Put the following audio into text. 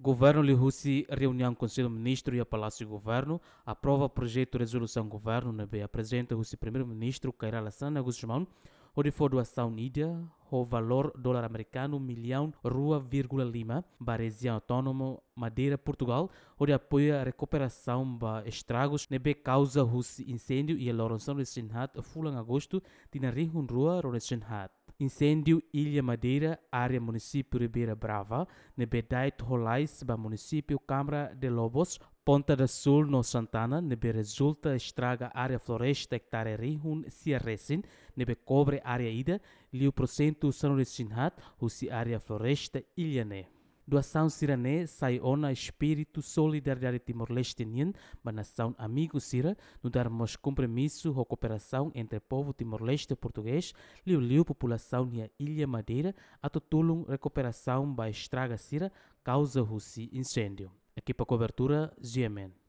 Governo Lihusi, reunião Conselho Ministro e a Palácio Governo, aprova projeto de resolução Governo, na né? B. Apresenta o Primeiro-Ministro Kaira Lassana Guzmão, onde for doação nídia, o valor dólar americano, milhão, rua, vírgula, Lima, Baresia Autônomo, Madeira, Portugal, onde apoio a recuperação de estragos, nebe né? causa o incêndio e a lourenção de Sinhat, fulan agosto, de Narihun Rua, Roreshinhat. Incêndio Ilha Madeira, área município Ribeira Brava, Nebedai ba município Câmara de Lobos, Ponta da Sul, no Santana, nebe resulta estraga área floresta hectare rihun sierresin, nebe cobre área ida, liu procento sanurisinhat, husi área floresta ilhane. Né. Doação Sirane sai ona espírito solidariedade timor-lestinian, nação amigo Sira, no darmos compromisso ou cooperação entre povo timor-leste português, liu liu população na Ilha Madeira, a tutulum recuperação ba estraga Sira, causa Rússia incêndio. Equipa cobertura, GMN.